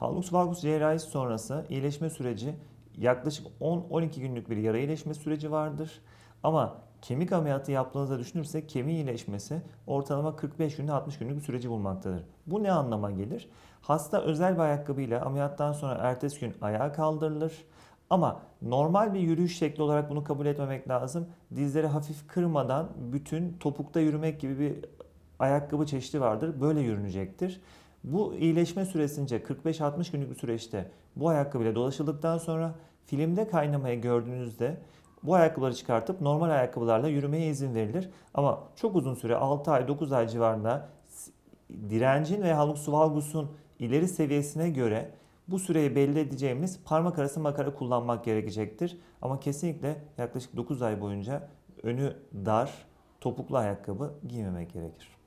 Hallux valgus cerrahisi sonrası iyileşme süreci yaklaşık 10-12 günlük bir yara iyileşme süreci vardır. Ama kemik ameliyatı yaptığınızda düşünürsek kemiği iyileşmesi ortalama 45 günde 60 günlük bir süreci bulmaktadır. Bu ne anlama gelir? Hasta özel bir ayakkabıyla ameliyattan sonra ertesi gün ayağa kaldırılır. Ama normal bir yürüyüş şekli olarak bunu kabul etmemek lazım. Dizleri hafif kırmadan bütün topukta yürümek gibi bir ayakkabı çeşidi vardır. Böyle yürünecektir. Bu iyileşme süresince 45-60 günlük bir süreçte bu ayakkabıyla dolaşıldıktan sonra filmde kaynamayı gördüğünüzde bu ayakkabıları çıkartıp normal ayakkabılarla yürümeye izin verilir. Ama çok uzun süre 6 ay 9 ay civarında direncin ve halux suvalgusun ileri seviyesine göre bu süreyi belli edeceğimiz parmak arası makara kullanmak gerekecektir. Ama kesinlikle yaklaşık 9 ay boyunca önü dar topuklu ayakkabı giymemek gerekir.